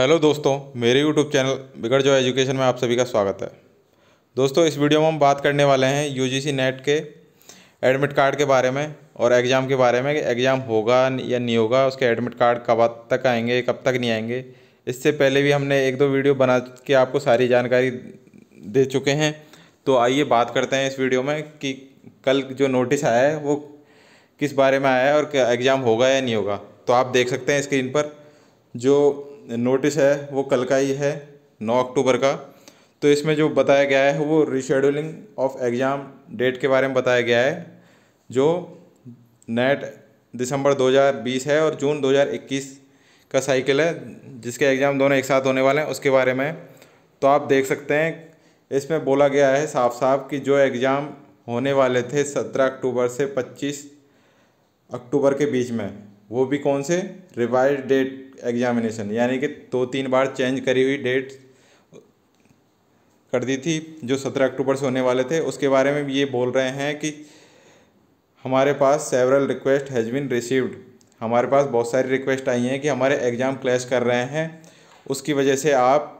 hello दोस्तों मेरे YouTube channel बिगड़ जो एजुकेशन में आप सभी का स्वागत है दोस्तों इस वीडियो में हम बात करने वाले हैं यूजीसी नेट के एडमिट कार्ड के बारे में और एग्ज़ाम के बारे में कि एग्ज़ाम होगा या नहीं होगा उसके एडमिट कार्ड कब तक आएंगे कब तक नहीं आएंगे इससे पहले भी हमने एक दो वीडियो बना के आपको सारी जानकारी दे चुके हैं तो आइए बात करते हैं इस वीडियो में कि कल जो नोटिस आया है वो किस बारे में आया है और एग्ज़ाम होगा या नहीं होगा तो आप देख सकते हैं स्क्रीन पर जो नोटिस है वो कल का ही है नौ अक्टूबर का तो इसमें जो बताया गया है वो रिशेड्यूलिंग ऑफ एग्ज़ाम डेट के बारे में बताया गया है जो नेट दिसंबर 2020 है और जून 2021 का साइकिल है जिसके एग्ज़ाम दोनों एक साथ होने वाले हैं उसके बारे में तो आप देख सकते हैं इसमें बोला गया है साफ साफ कि जो एग्ज़ाम होने वाले थे 17 अक्टूबर से 25 अक्टूबर के बीच में वो भी कौन से रिवाइज डेट एग्जामिनेशन यानी कि दो तीन बार चेंज करी हुई डेट कर दी थी जो सत्रह अक्टूबर से होने वाले थे उसके बारे में ये बोल रहे हैं कि हमारे पास several request has been received हमारे पास बहुत सारी रिक्वेस्ट आई हैं कि हमारे एग्ज़ाम क्लैश कर रहे हैं उसकी वजह से आप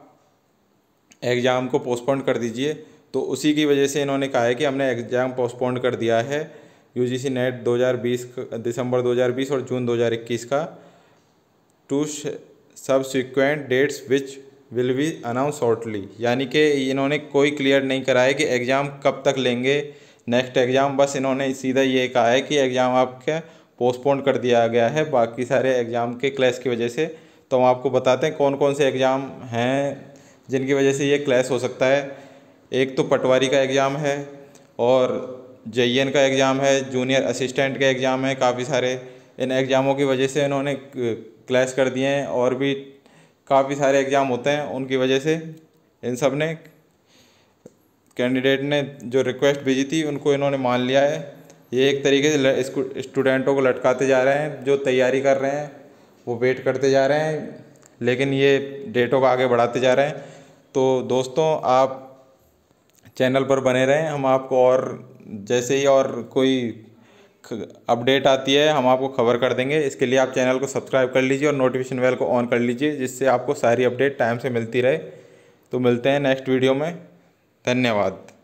एग्ज़ाम को पोस्टपोन कर दीजिए तो उसी की वजह से इन्होंने कहा है कि हमने एग्ज़ाम पोस्टपोन कर दिया है यूजीसी नेट 2020 दिसंबर 2020 और जून 2021 का to subsequent dates which will be announce shortly यानी कि इन्होंने कोई क्लियर नहीं कराया कि एग्ज़ाम कब तक लेंगे नेक्स्ट एग्ज़ाम बस इन्होंने सीधा ये कहा है कि एग्ज़ाम आपके पोस्टपोन कर दिया गया है बाकी सारे एग्ज़ाम के क्लैश की वजह से तो हम आपको बताते हैं कौन कौन से एग्ज़ाम हैं जिनकी वजह से ये क्लैश हो सकता है एक तो पटवारी का एग्ज़ाम है और जे e का एग्ज़ाम है जूनियर असिस्टेंट के एग्ज़ाम है काफ़ी सारे इन एग्ज़ामों की वजह से इन्होंने क्लैश कर दिए हैं और भी काफ़ी सारे एग्ज़ाम होते हैं उनकी वजह से इन सब ने कैंडिडेट ने जो रिक्वेस्ट भेजी थी उनको इन्होंने मान लिया है ये एक तरीके से स्टूडेंटों को लटकाते जा रहे हैं जो तैयारी कर रहे हैं वो वेट करते जा रहे हैं लेकिन ये डेटों को आगे बढ़ाते जा रहे हैं तो दोस्तों आप चैनल पर बने रहें हम आपको और जैसे ही और कोई अपडेट आती है हम आपको खबर कर देंगे इसके लिए आप चैनल को सब्सक्राइब कर लीजिए और नोटिफिकेशन बेल को ऑन कर लीजिए जिससे आपको सारी अपडेट टाइम से मिलती रहे तो मिलते हैं नेक्स्ट वीडियो में धन्यवाद